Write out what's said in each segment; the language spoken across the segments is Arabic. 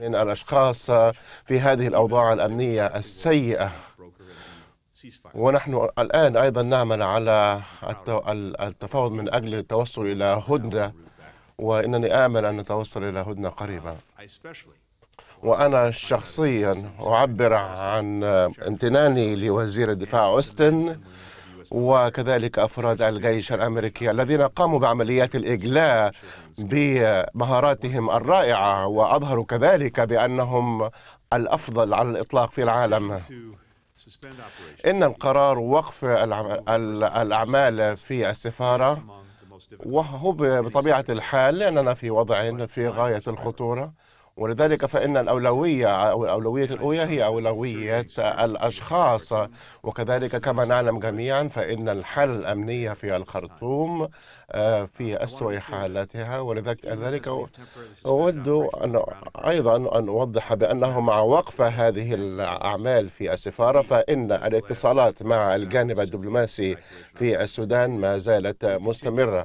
من الأشخاص في هذه الأوضاع الأمنية السيئة ونحن الآن أيضا نعمل على التفاوض من أجل التوصل إلى هدنة وإنني آمل أن نتوصل إلى هدنة قريبا وأنا شخصيا أعبر عن امتناني لوزير الدفاع أوستن وكذلك أفراد الجيش الأمريكي الذين قاموا بعمليات الإجلاء بمهاراتهم الرائعة وأظهروا كذلك بأنهم الأفضل على الإطلاق في العالم إن القرار وقف الأعمال في السفارة وهو بطبيعة الحال لأننا في وضع في غاية الخطورة ولذلك فإن الأولوية أو الأولوية الأولى هي أولوية الأشخاص وكذلك كما نعلم جميعا فإن الحالة الأمنية في الخرطوم آه، في أسوأ حالاتها ولذلك أود أن أيضا أن أوضح بأنه مع وقف هذه الأعمال في السفارة فإن الاتصالات مع الجانب الدبلوماسي في السودان ما زالت مستمرة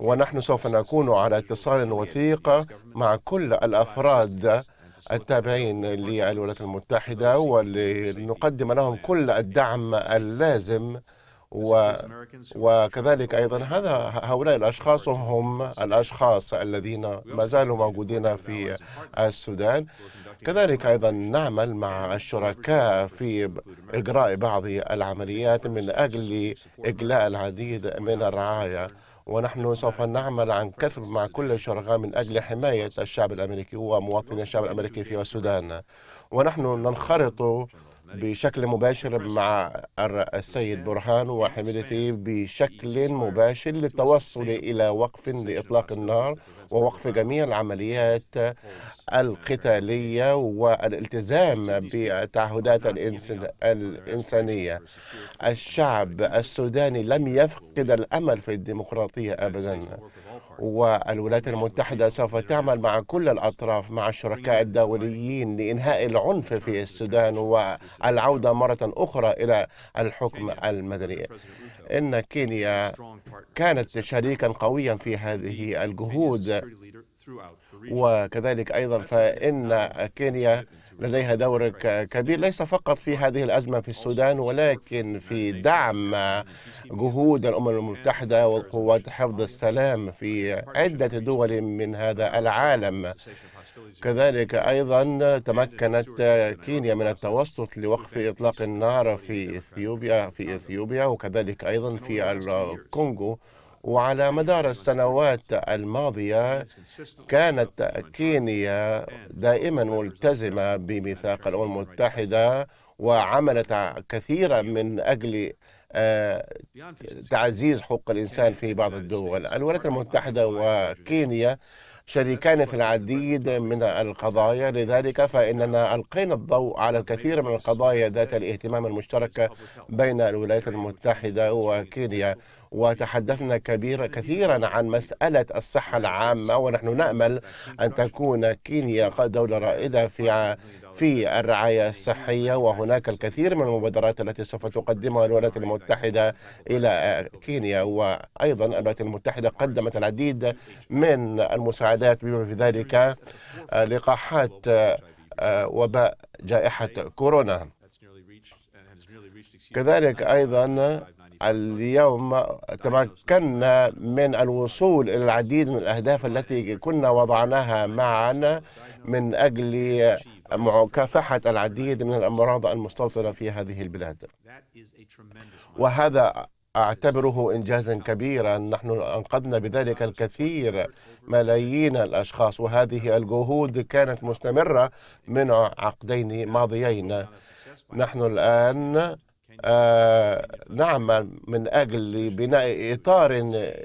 ونحن سوف نكون على اتصال وثيق مع كل الأفراد الأفراد التابعين للولايات المتحدة ولنقدم لهم كل الدعم اللازم و وكذلك أيضا هذا هؤلاء الأشخاص هم الأشخاص الذين ما زالوا موجودين في السودان كذلك أيضا نعمل مع الشركاء في إجراء بعض العمليات من أجل إجلاء العديد من الرعايا ونحن سوف نعمل عن كثب مع كل الشركاء من أجل حماية الشعب الأمريكي ومواطني الشعب الأمريكي في السودان ونحن ننخرط بشكل مباشر مع السيد برهان وحميدتي بشكل مباشر للتوصل إلى وقف لإطلاق النار ووقف جميع العمليات القتالية والالتزام بتعهدات الإنسانية الشعب السوداني لم يفقد الأمل في الديمقراطية أبدا والولايات المتحدة سوف تعمل مع كل الأطراف مع الشركاء الدوليين لإنهاء العنف في السودان و العودة مرة أخرى إلى الحكم المدني إن كينيا كانت شريكا قويا في هذه الجهود وكذلك أيضا فإن كينيا لديها دور كبير ليس فقط في هذه الأزمة في السودان ولكن في دعم جهود الأمم المتحدة وقوات حفظ السلام في عدة دول من هذا العالم كذلك أيضا تمكنت كينيا من التوسط لوقف إطلاق النار في إثيوبيا في إثيوبيا وكذلك أيضا في الكونغو وعلى مدار السنوات الماضية كانت كينيا دائما ملتزمة بميثاق الأمم المتحدة وعملت كثيرا من أجل آه، تعزيز حقوق الإنسان في بعض الدول الولايات المتحدة وكينيا شريكان في العديد من القضايا لذلك فإننا ألقينا الضوء على الكثير من القضايا ذات الاهتمام المشترك بين الولايات المتحدة وكينيا وتحدثنا كبير كثيرا عن مسألة الصحة العامة ونحن نأمل أن تكون كينيا دولة رائدة في في الرعاية الصحية وهناك الكثير من المبادرات التي سوف تقدمها الولايات المتحدة إلى كينيا وأيضا الولايات المتحدة قدمت العديد من المساعدات بما في ذلك لقاحات آه، وباء جائحة كورونا كذلك أيضا اليوم تمكنا من الوصول إلى العديد من الأهداف التي كنا وضعناها معا من أجل مكافحة العديد من الأمراض المستوطنة في هذه البلاد وهذا أعتبره إنجازا كبيرا نحن أنقذنا بذلك الكثير ملايين الأشخاص وهذه الجهود كانت مستمرة من عقدين ماضيين نحن الآن آه، نعمل من أجل بناء إطار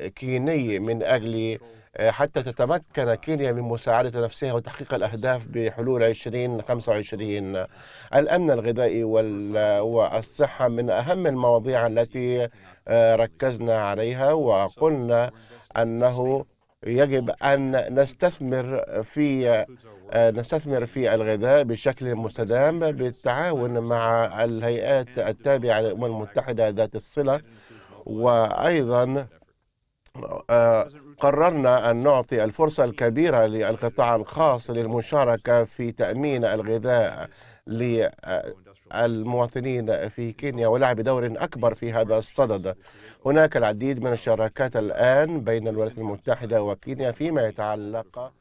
كيني من أجل آه، حتى تتمكن كينيا من مساعدة نفسها وتحقيق الأهداف بحلول 2025 الأمن الغذائي والصحة من أهم المواضيع التي آه، ركزنا عليها وقلنا أنه يجب أن نستثمر في آه، نستثمر في الغذاء بشكل مستدام بالتعاون مع الهيئات التابعة للأمم المتحدة ذات الصلة وأيضا آه، قررنا أن نعطي الفرصة الكبيرة للقطاع الخاص للمشاركة في تأمين الغذاء للمواطنين في كينيا ولعب دور أكبر في هذا الصدد هناك العديد من الشراكات الآن بين الولايات المتحدة وكينيا فيما يتعلق